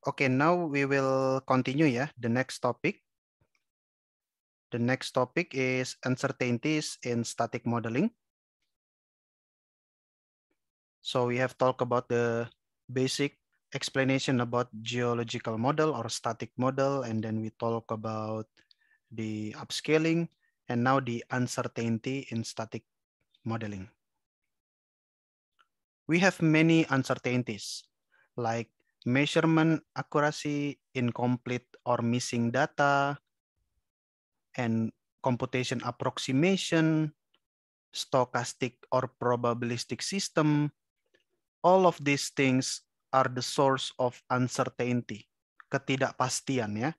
Okay, now we will continue Yeah. The next topic. The next topic is uncertainties in static modeling. So we have talked about the basic explanation about geological model or static model, and then we talk about the upscaling, and now the uncertainty in static modeling. We have many uncertainties like measurement accuracy, incomplete or missing data, and computation approximation, stochastic or probabilistic system, all of these things are the source of uncertainty, ketidakpastian ya.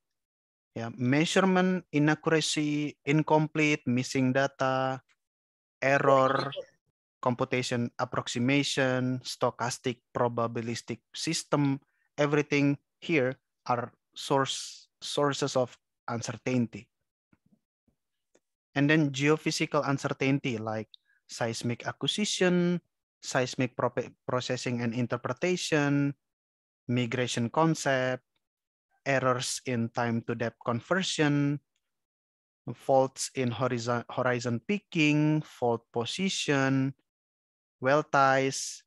Ya, measurement inaccuracy, incomplete, missing data, error, computation approximation, stochastic probabilistic system, everything here are source sources of uncertainty. And then geophysical uncertainty like seismic acquisition, seismic processing and interpretation, migration concept, errors in time to depth conversion, faults in horizon, horizon peaking, fault position, well ties,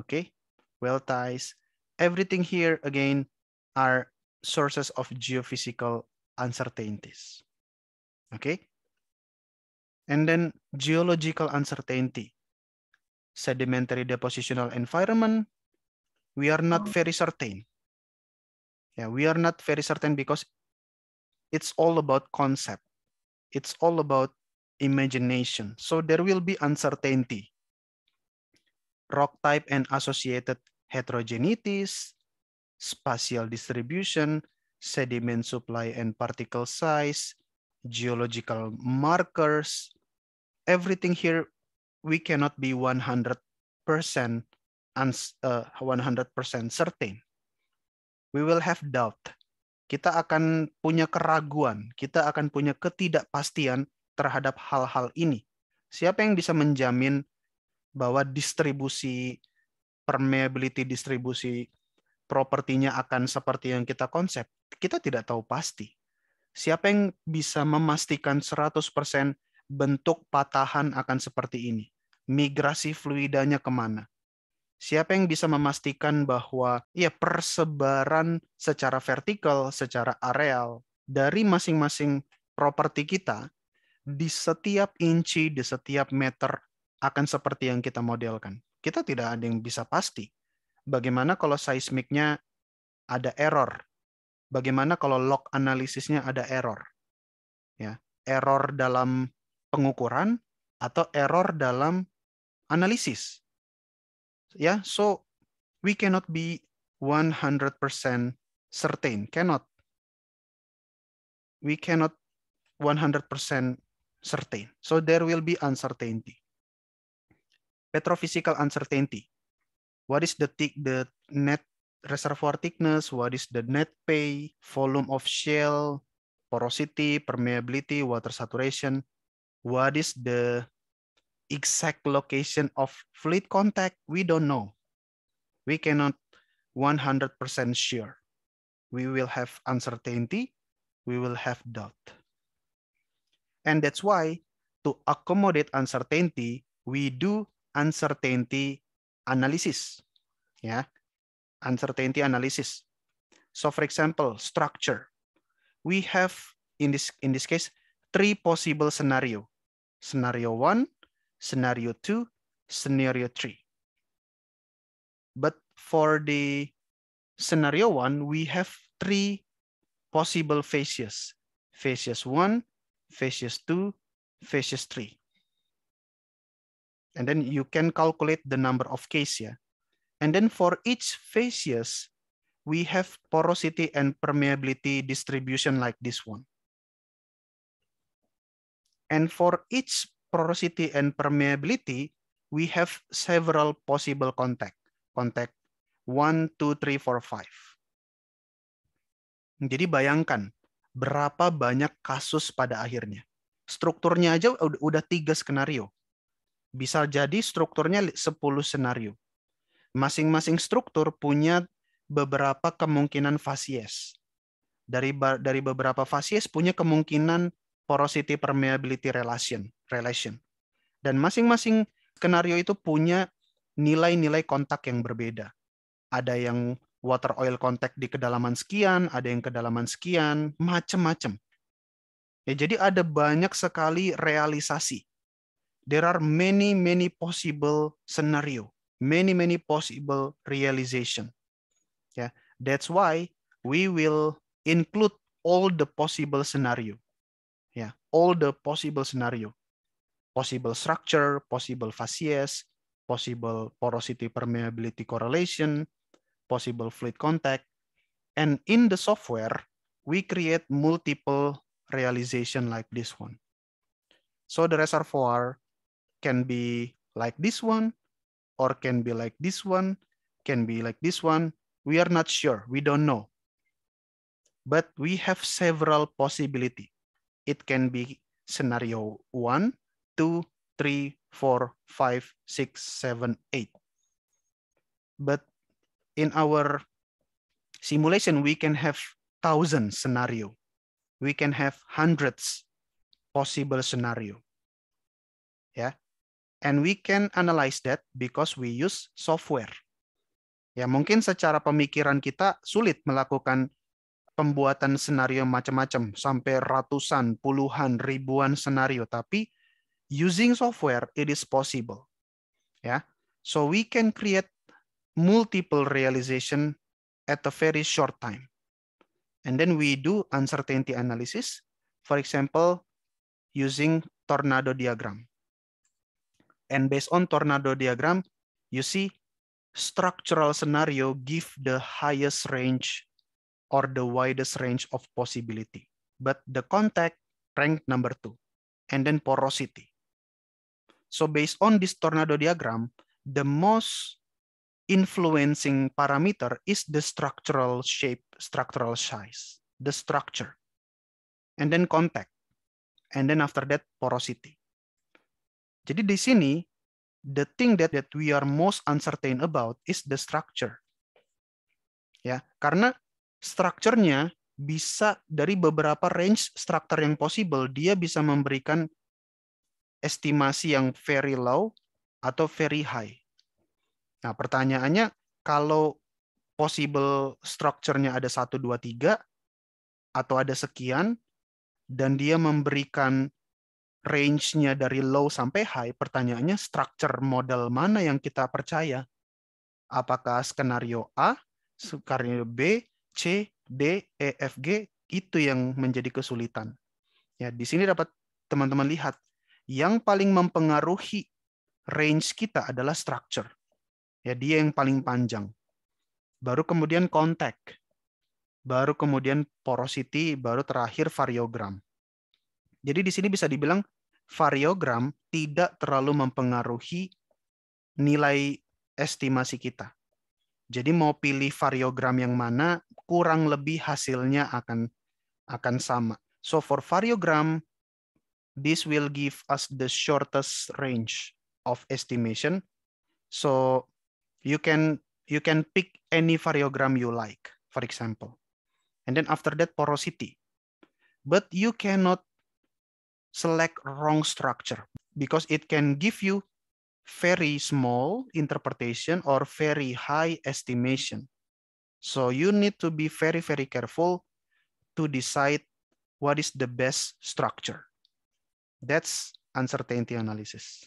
okay, well ties, everything here again are sources of geophysical uncertainties. Okay. And then geological uncertainty, sedimentary depositional environment, we are not oh. very certain. Yeah, we are not very certain because it's all about concept. It's all about imagination. So there will be uncertainty. Rock type and associated Heterogenitis, spatial distribution, sediment supply and particle size, geological markers, everything here, we cannot be 100% uh, 100% certain. We will have doubt. Kita akan punya keraguan, kita akan punya ketidakpastian terhadap hal-hal ini. Siapa yang bisa menjamin bahwa distribusi permeability distribusi propertinya akan seperti yang kita konsep, kita tidak tahu pasti. Siapa yang bisa memastikan 100% bentuk patahan akan seperti ini? Migrasi fluidanya kemana? Siapa yang bisa memastikan bahwa ya persebaran secara vertikal, secara areal dari masing-masing properti kita di setiap inci, di setiap meter akan seperti yang kita modelkan kita tidak ada yang bisa pasti. Bagaimana kalau seismiknya ada error? Bagaimana kalau log analisisnya ada error? Ya, error dalam pengukuran atau error dalam analisis. Ya, so we cannot be 100% certain, cannot. We cannot 100% certain. So there will be uncertainty. petrophysical uncertainty. What is the, thick, the net reservoir thickness? What is the net pay, volume of shale porosity, permeability, water saturation? What is the exact location of fluid contact? We don't know. We cannot 100% sure. We will have uncertainty. We will have doubt. And that's why to accommodate uncertainty, we do uncertainty analysis. Yeah, uncertainty analysis. So for example, structure. We have in this in this case three possible scenario. Scenario one, scenario two, scenario three. But for the scenario one, we have three possible phases. Phases one, phases two, phases three. And then you can calculate the number of cases. Yeah. And then for each facies, we have porosity and permeability distribution like this one. And for each porosity and permeability, we have several possible contact. Contact 1, 2, 3, 4, 5. Jadi bayangkan berapa banyak kasus pada akhirnya. Strukturnya aja udah tiga skenario bisa jadi strukturnya 10 senario. Masing-masing struktur punya beberapa kemungkinan fasies. Dari dari beberapa fasies punya kemungkinan porosity permeability relation, relation. Dan masing-masing skenario itu punya nilai-nilai kontak yang berbeda. Ada yang water oil contact di kedalaman sekian, ada yang kedalaman sekian, macam-macam. Ya, jadi ada banyak sekali realisasi there are many, many possible scenario, many, many possible realization. Yeah, that's why we will include all the possible scenario. Yeah, all the possible scenario, possible structure, possible facies, possible porosity permeability correlation, possible fluid contact. And in the software, we create multiple realization like this one. So the reservoir can be like this one, or can be like this one, can be like this one. We are not sure. We don't know. But we have several possibility. It can be scenario one, two, three, four, five, six, seven, eight. But in our simulation, we can have thousand scenario. We can have hundreds possible scenario. and we can analyze that because we use software. Ya, mungkin secara pemikiran kita sulit melakukan pembuatan senario macam-macam sampai ratusan, puluhan, ribuan senario, tapi using software it is possible. Ya. So we can create multiple realization at a very short time. And then we do uncertainty analysis, for example, using tornado diagram. And based on tornado diagram, you see structural scenario give the highest range or the widest range of possibility. But the contact rank number two, and then porosity. So based on this tornado diagram, the most influencing parameter is the structural shape, structural size, the structure, and then contact, and then after that porosity. Jadi di sini the thing that that we are most uncertain about is the structure. Ya, karena strukturnya bisa dari beberapa range structure yang possible dia bisa memberikan estimasi yang very low atau very high. Nah, pertanyaannya kalau possible structure-nya ada 1 2 3 atau ada sekian dan dia memberikan range-nya dari low sampai high, pertanyaannya structure model mana yang kita percaya? Apakah skenario A, skenario B, C, D, E, F, G itu yang menjadi kesulitan. Ya, di sini dapat teman-teman lihat yang paling mempengaruhi range kita adalah structure. Ya, dia yang paling panjang. Baru kemudian contact, Baru kemudian porosity, baru terakhir variogram. Jadi di sini bisa dibilang variogram tidak terlalu mempengaruhi nilai estimasi kita. Jadi mau pilih variogram yang mana, kurang lebih hasilnya akan akan sama. So for variogram, this will give us the shortest range of estimation. So you can you can pick any variogram you like, for example. And then after that porosity. But you cannot select wrong structure because it can give you very small interpretation or very high estimation. So you need to be very, very careful to decide what is the best structure. That's uncertainty analysis.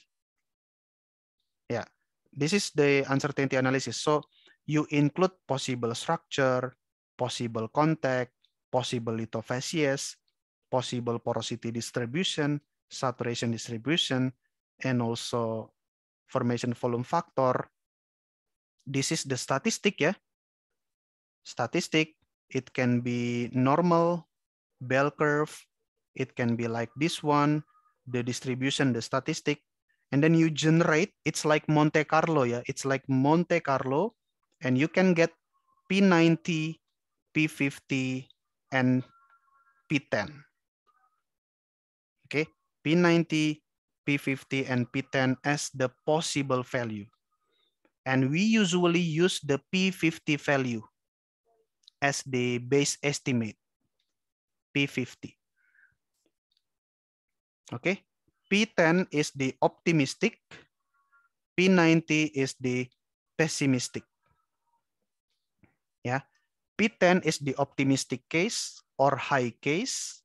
Yeah, this is the uncertainty analysis. So you include possible structure, possible contact, possible lithophacies, possible porosity distribution, saturation distribution, and also formation volume factor. This is the statistic, yeah. Statistic, it can be normal, bell curve, it can be like this one, the distribution, the statistic, and then you generate, it's like Monte Carlo, yeah. It's like Monte Carlo, and you can get P90, P50, and P10. P90, P50, and P10 as the possible value. And we usually use the P50 value as the base estimate, P50. Okay, P10 is the optimistic, P90 is the pessimistic. Yeah, P10 is the optimistic case or high case,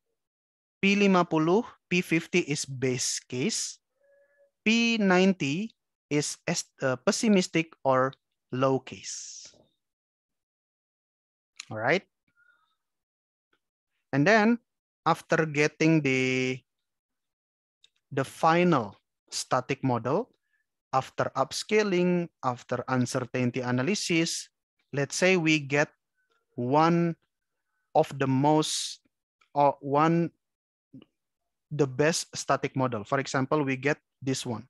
P50, P50 is base case. P90 is uh, pessimistic or low case. All right. And then after getting the, the final static model, after upscaling, after uncertainty analysis, let's say we get one of the most or uh, one the best static model. For example, we get this one,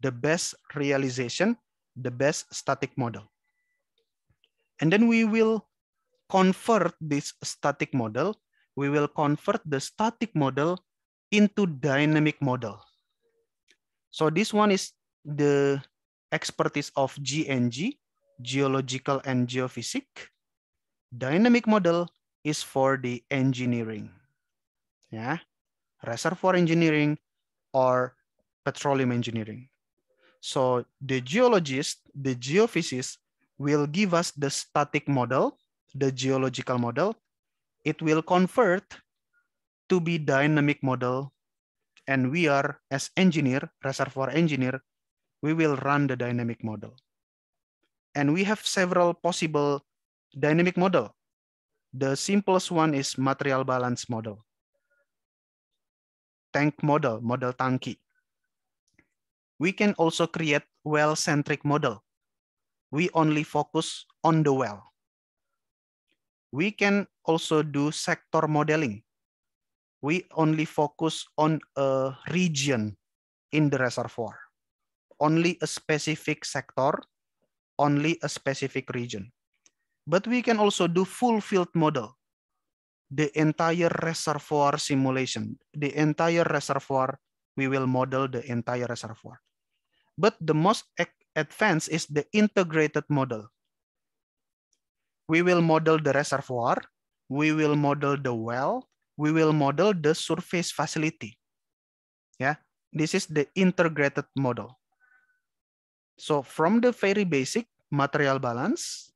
the best realization, the best static model. And then we will convert this static model. We will convert the static model into dynamic model. So this one is the expertise of GNG, geological and geophysics. Dynamic model is for the engineering. Yeah reservoir engineering or petroleum engineering. So the geologist, the geophysicist will give us the static model, the geological model. It will convert to be dynamic model. And we are, as engineer, reservoir engineer, we will run the dynamic model. And we have several possible dynamic model. The simplest one is material balance model. tank model, model tangki. We can also create well-centric model. We only focus on the well. We can also do sector modeling. We only focus on a region in the reservoir. Only a specific sector, only a specific region. But we can also do full field model. the entire reservoir simulation, the entire reservoir, we will model the entire reservoir. But the most advanced is the integrated model. We will model the reservoir, we will model the well, we will model the surface facility. Yeah, this is the integrated model. So from the very basic material balance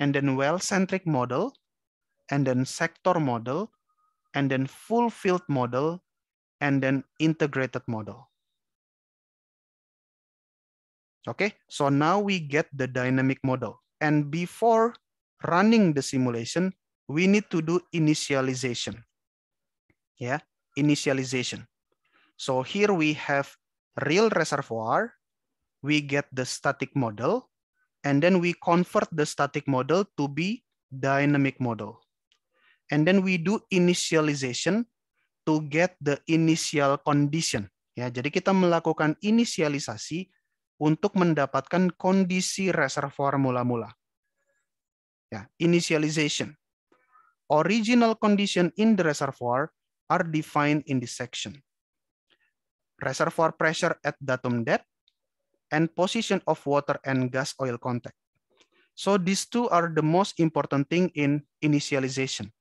and then well-centric model, and then sector model, and then full field model, and then integrated model. Okay, so now we get the dynamic model. And before running the simulation, we need to do initialization. Yeah, initialization. So here we have real reservoir, we get the static model, and then we convert the static model to be dynamic model. and then we do initialization to get the initial condition. Ya, jadi kita melakukan inisialisasi untuk mendapatkan kondisi reservoir mula-mula. Ya, initialization. Original condition in the reservoir are defined in this section. Reservoir pressure at datum depth and position of water and gas oil contact. So these two are the most important thing in initialization.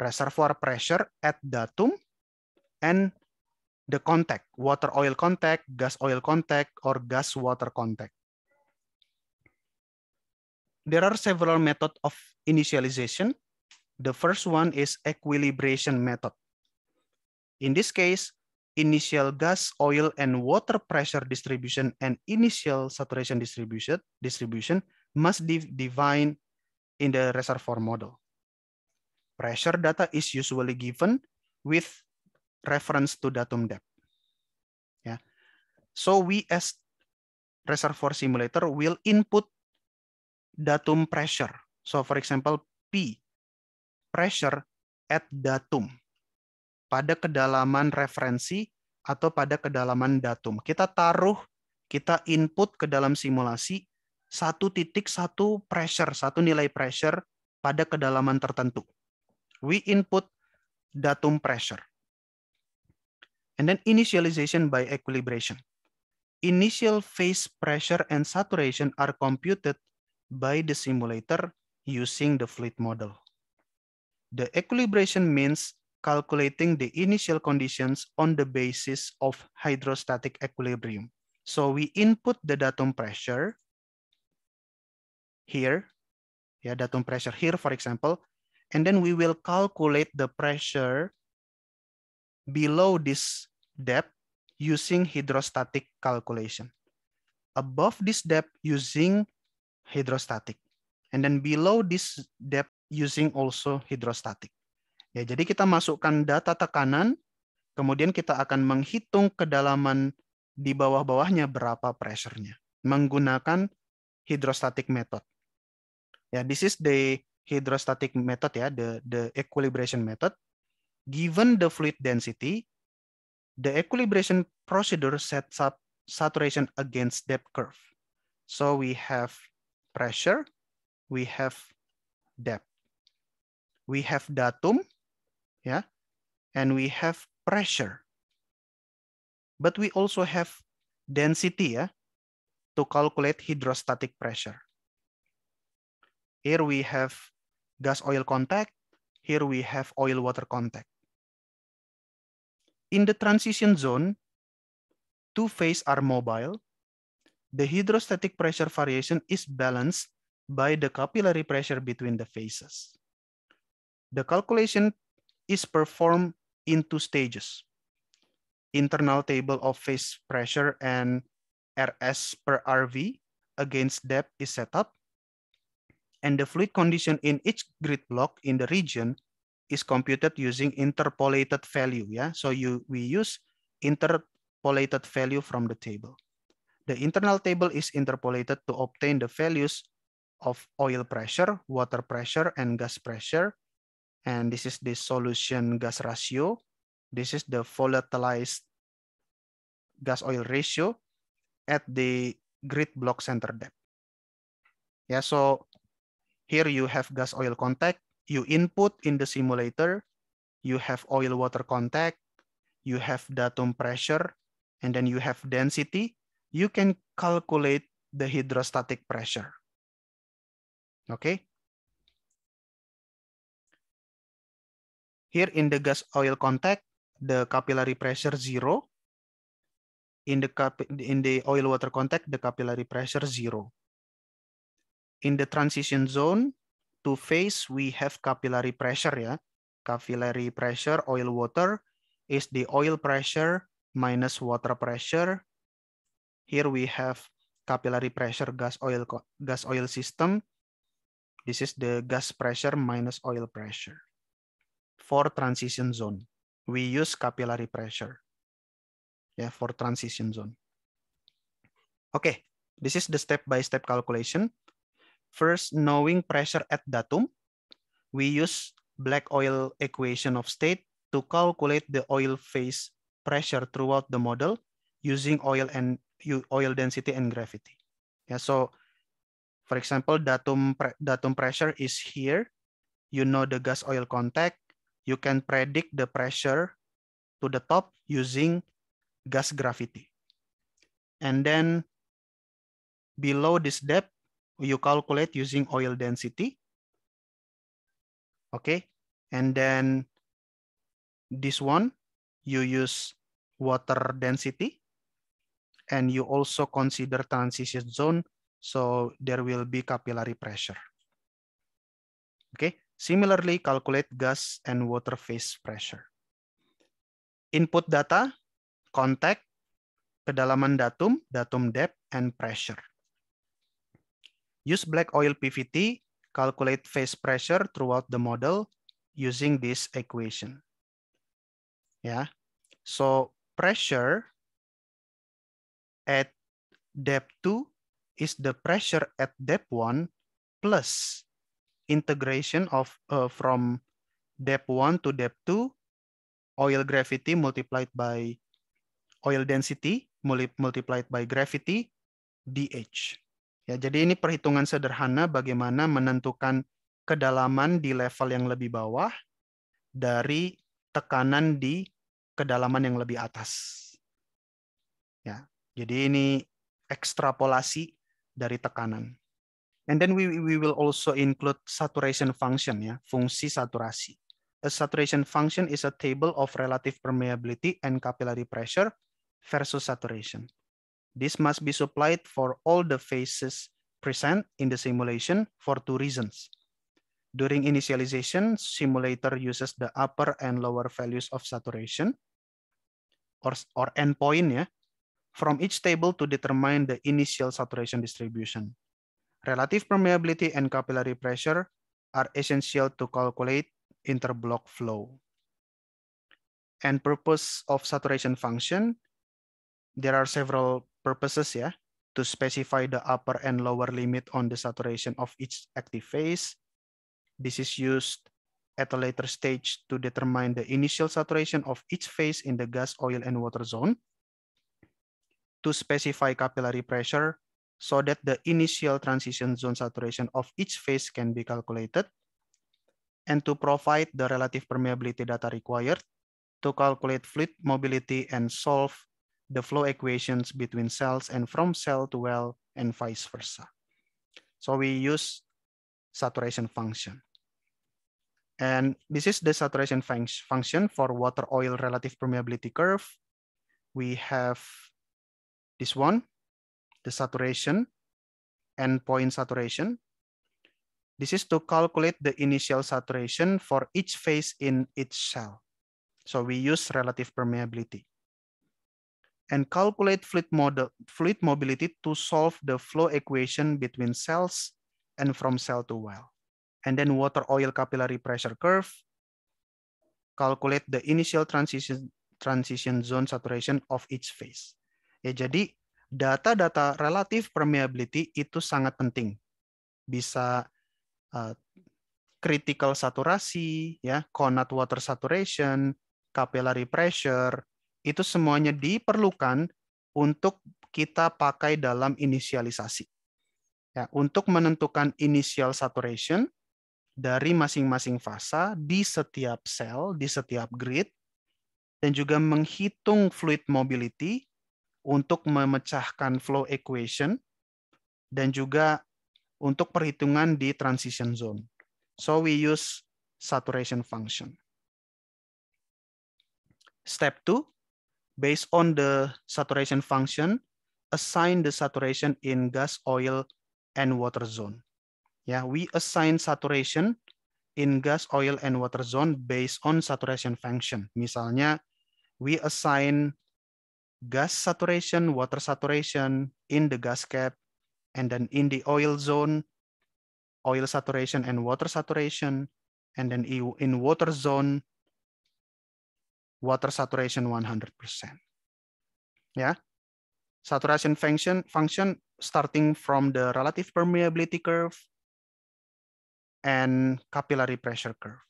reservoir pressure at datum and the contact, water oil contact, gas oil contact, or gas water contact. There are several methods of initialization. The first one is equilibration method. In this case, initial gas, oil, and water pressure distribution and initial saturation distribution, distribution must be defined in the reservoir model. Pressure data is usually given with reference to datum depth. Yeah. So we as reservoir simulator will input datum pressure. So for example, P pressure at datum pada kedalaman referensi atau pada kedalaman datum. Kita taruh, kita input ke dalam simulasi satu titik satu pressure, satu nilai pressure pada kedalaman tertentu. we input datum pressure. And then initialization by equilibration. Initial phase pressure and saturation are computed by the simulator using the fluid model. The equilibration means calculating the initial conditions on the basis of hydrostatic equilibrium. So we input the datum pressure here, yeah, datum pressure here, for example, And then we will calculate the pressure below this depth using hydrostatic calculation. Above this depth using hydrostatic. And then below this depth using also hydrostatic. Ya, jadi kita masukkan data tekanan, kemudian kita akan menghitung kedalaman di bawah-bawahnya berapa pressure menggunakan hydrostatic method. Ya, this is the hydrostatic method ya, the, the equilibration method, given the fluid density, the equilibration procedure sets up saturation against depth curve. So we have pressure, we have depth, we have datum, yeah, and we have pressure. But we also have density yeah, to calculate hydrostatic pressure. Here we have gas oil contact. Here we have oil water contact. In the transition zone, two phases are mobile. The hydrostatic pressure variation is balanced by the capillary pressure between the phases. The calculation is performed in two stages, internal table of phase pressure and RS per RV against depth is set up and the fluid condition in each grid block in the region is computed using interpolated value. Yeah, so you we use interpolated value from the table. The internal table is interpolated to obtain the values of oil pressure, water pressure, and gas pressure. And this is the solution gas ratio. This is the volatilized gas oil ratio at the grid block center depth. Yeah, so here you have gas oil contact, you input in the simulator, you have oil water contact, you have datum pressure, and then you have density. You can calculate the hydrostatic pressure. Okay. Here in the gas oil contact, the capillary pressure zero. In the, in the oil water contact, the capillary pressure zero in the transition zone to phase, we have capillary pressure. Yeah? Capillary pressure, oil water, is the oil pressure minus water pressure. Here we have capillary pressure gas oil, gas oil system. This is the gas pressure minus oil pressure. For transition zone, we use capillary pressure yeah, for transition zone. Okay, this is the step-by-step -step calculation. First, knowing pressure at datum, we use black oil equation of state to calculate the oil phase pressure throughout the model using oil and oil density and gravity. Yeah, so for example, datum, datum pressure is here. You know the gas oil contact. You can predict the pressure to the top using gas gravity. And then below this depth, you calculate using oil density. Okay, and then this one, you use water density, and you also consider transition zone, so there will be capillary pressure. Okay, similarly calculate gas and water phase pressure. Input data, contact, kedalaman datum, datum depth, and pressure. Use black oil PVT, calculate phase pressure throughout the model using this equation. Yeah, so pressure at depth 2 is the pressure at depth 1 plus integration of uh, from depth 1 to depth 2 oil gravity multiplied by oil density multiplied by gravity dH. Ya, jadi ini perhitungan sederhana bagaimana menentukan kedalaman di level yang lebih bawah dari tekanan di kedalaman yang lebih atas. Ya, jadi ini ekstrapolasi dari tekanan. And then we we will also include saturation function ya, fungsi saturasi. A saturation function is a table of relative permeability and capillary pressure versus saturation. This must be supplied for all the phases present in the simulation for two reasons. During initialization, simulator uses the upper and lower values of saturation or, or endpoint yeah, from each table to determine the initial saturation distribution. Relative permeability and capillary pressure are essential to calculate interblock flow. And purpose of saturation function, there are several purposes yeah, to specify the upper and lower limit on the saturation of each active phase. This is used at a later stage to determine the initial saturation of each phase in the gas, oil, and water zone. To specify capillary pressure so that the initial transition zone saturation of each phase can be calculated. And to provide the relative permeability data required to calculate fluid mobility and solve the flow equations between cells and from cell to well and vice versa. So we use saturation function. And this is the saturation fun function for water oil relative permeability curve. We have this one, the saturation and point saturation. This is to calculate the initial saturation for each phase in each cell. So we use relative permeability. and calculate fluid, model, fluid mobility to solve the flow equation between cells and from cell to well. And then water oil capillary pressure curve, calculate the initial transition, transition zone saturation of each phase. Ya, jadi data-data relatif permeability itu sangat penting. Bisa uh, critical saturasi, ya, Conat water saturation, capillary pressure, itu semuanya diperlukan untuk kita pakai dalam inisialisasi. Ya, untuk menentukan initial saturation dari masing-masing fasa di setiap sel, di setiap grid, dan juga menghitung fluid mobility untuk memecahkan flow equation, dan juga untuk perhitungan di transition zone. So we use saturation function. Step 2, based on the saturation function, assign the saturation in gas, oil, and water zone. Yeah, we assign saturation in gas, oil, and water zone based on saturation function. Misalnya, we assign gas saturation, water saturation in the gas cap, and then in the oil zone, oil saturation and water saturation, and then in water zone, water saturation 100%. Yeah. Saturation function, function starting from the relative permeability curve and capillary pressure curve.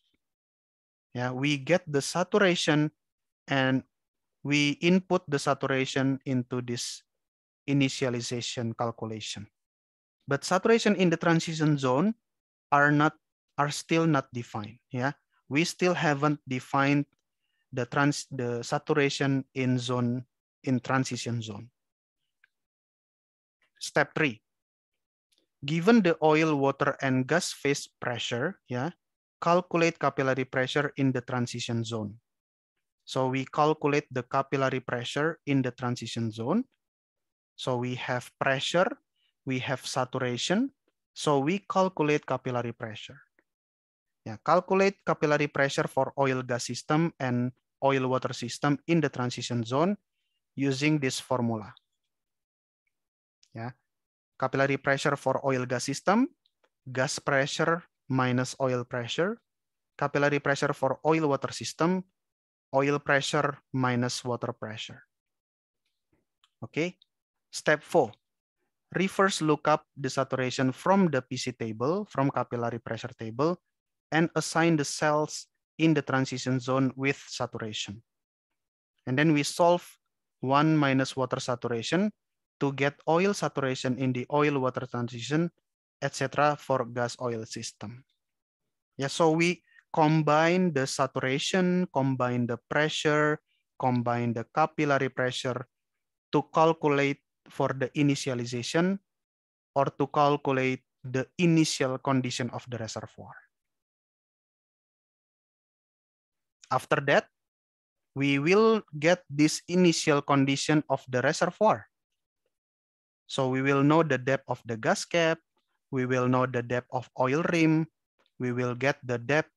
Yeah, we get the saturation and we input the saturation into this initialization calculation. But saturation in the transition zone are not are still not defined. Yeah, we still haven't defined the trans the saturation in zone in transition zone. Step three, given the oil, water, and gas phase pressure, yeah, calculate capillary pressure in the transition zone. So we calculate the capillary pressure in the transition zone. So we have pressure, we have saturation, so we calculate capillary pressure. Yeah, calculate capillary pressure for oil gas system and oil water system in the transition zone using this formula. Yeah, capillary pressure for oil gas system, gas pressure minus oil pressure, capillary pressure for oil water system, oil pressure minus water pressure. Okay, step four, reverse lookup the saturation from the PC table, from capillary pressure table and assign the cells in the transition zone with saturation. And then we solve 1 minus water saturation to get oil saturation in the oil-water transition, etc. for gas-oil system. Yeah, so we combine the saturation, combine the pressure, combine the capillary pressure to calculate for the initialization or to calculate the initial condition of the reservoir. After that, we will get this initial condition of the reservoir. So we will know the depth of the gas cap, we will know the depth of oil rim, we will get the depth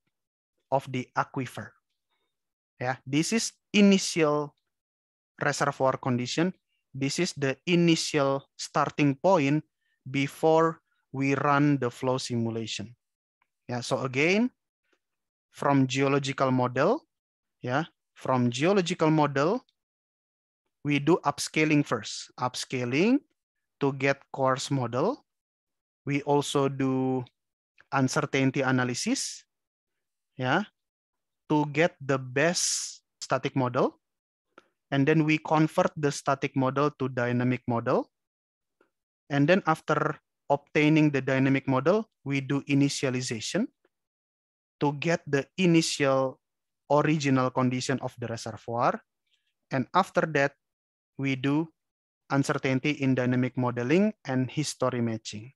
of the aquifer. Yeah, this is initial reservoir condition. This is the initial starting point before we run the flow simulation. Yeah, so again, from geological model, yeah, from geological model, we do upscaling first. Upscaling to get coarse model. We also do uncertainty analysis, yeah, to get the best static model. And then we convert the static model to dynamic model. And then after obtaining the dynamic model, we do initialization. to get the initial original condition of the reservoir. And after that, we do uncertainty in dynamic modeling and history matching.